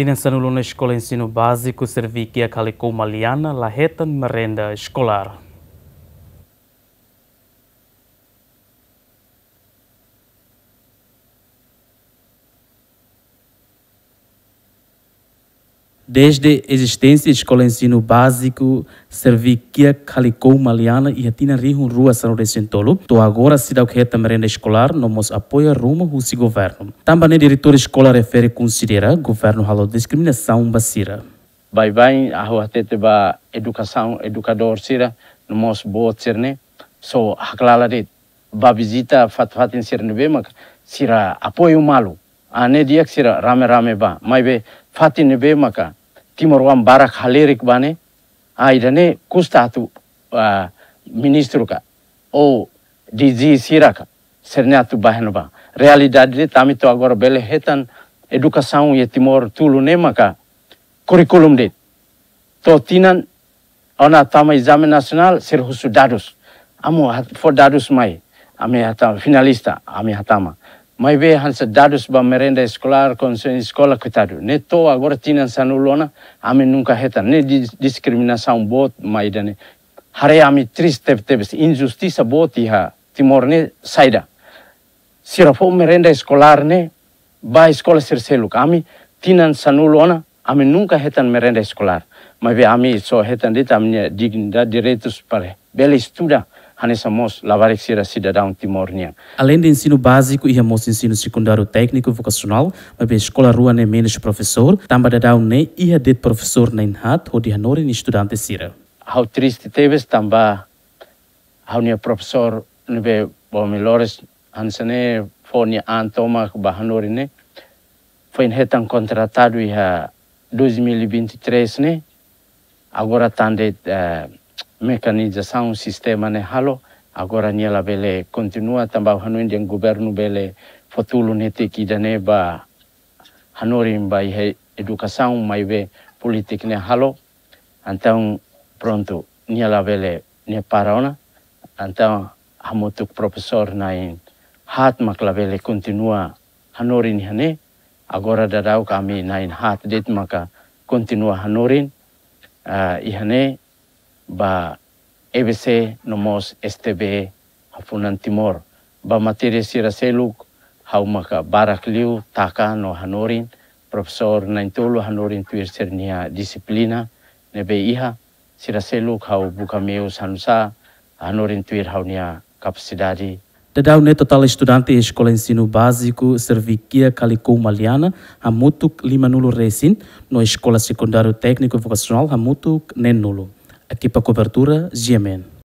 Tinensan Uluna Escola Ensino Básico que a Calicou Maliana Lahetan Merenda Escolar. desde existência de escola ensino básico, Serviquia, Calicou, Maliana e Atina Rihun Rua São Recentolo, do agora cidade que reta é merenda escolar, nos apoia rumo ao governo. Também o é diretor escolar refere considera governo halo discriminação basira. Vai vai, a rua ba educação, educador sira, no mos boat sirne, so haklala dit, ba visita fat fatin sirne bemak, sira apoio malu. Ane ah, dia sira rame rame ba, mai be fatin be maka, kimorwan barak Halirik bane aidane ah, kustatu uh, ministru ka o dizi siraka sernyatu bahenba realidad de tamito agora bele hetan educação Timur timor tulu nemaka kurikulum de to tinan ona tama exame nasional ser husu dados amo for darus mai ame hatama finalista ame hatama mai ve hansa dadus ba merenda escolar con escola coitado ne to agora tinan sanulona ame nunca heta ne discriminação bot mai dane hare ami e triste tebes injustiça bot iha timor ne saida sirafo merenda escolar ne ba escola serseluk Kami e tinan sanulona ame nunca hetan merenda escolar mai ve ami e so hetan dit ame dignidade direitos para bela estuda Além do ensino básico e hamos ensino secundário técnico vocacional, mas a escola rua nem menos professor, também dá um nem ia de professor nem hat ou de anorin estudante sira. How triste teves também how nem professor nem bomilores, bom foi hansane antoma bahanore ne, foi retan contratado a 2023 né, agora tandet. uh, eh, mecanização, sistema ne halo, agora niela bele continua tambah hanui yang governo bele fotulu nete kidane ba hanorim ba ihe educação mai be politik ne halo, então pronto niela bele ne parona, então hamutuk profesor nain hat maklabele continua hanorin hane, agora dadau kami nain hat det maka continua hanorin, uh, ah, ihane ba EBC no nomos STB hafunan timor ba materi sira seluk hau maka barak liu taka no hanorin profesor naintolo hanorin tuir sernia disiplina nebe iha sira seluk hau bukameu sanusa hanorin tuir haunia capacidade Tadau ne total estudante escola ensino básico Serviquia Calicou Maliana, Hamutuk Limanulo Resin, no escola secundário técnico vocacional Hamutuk Nenulo. Aqui para cobertura, Ziamen.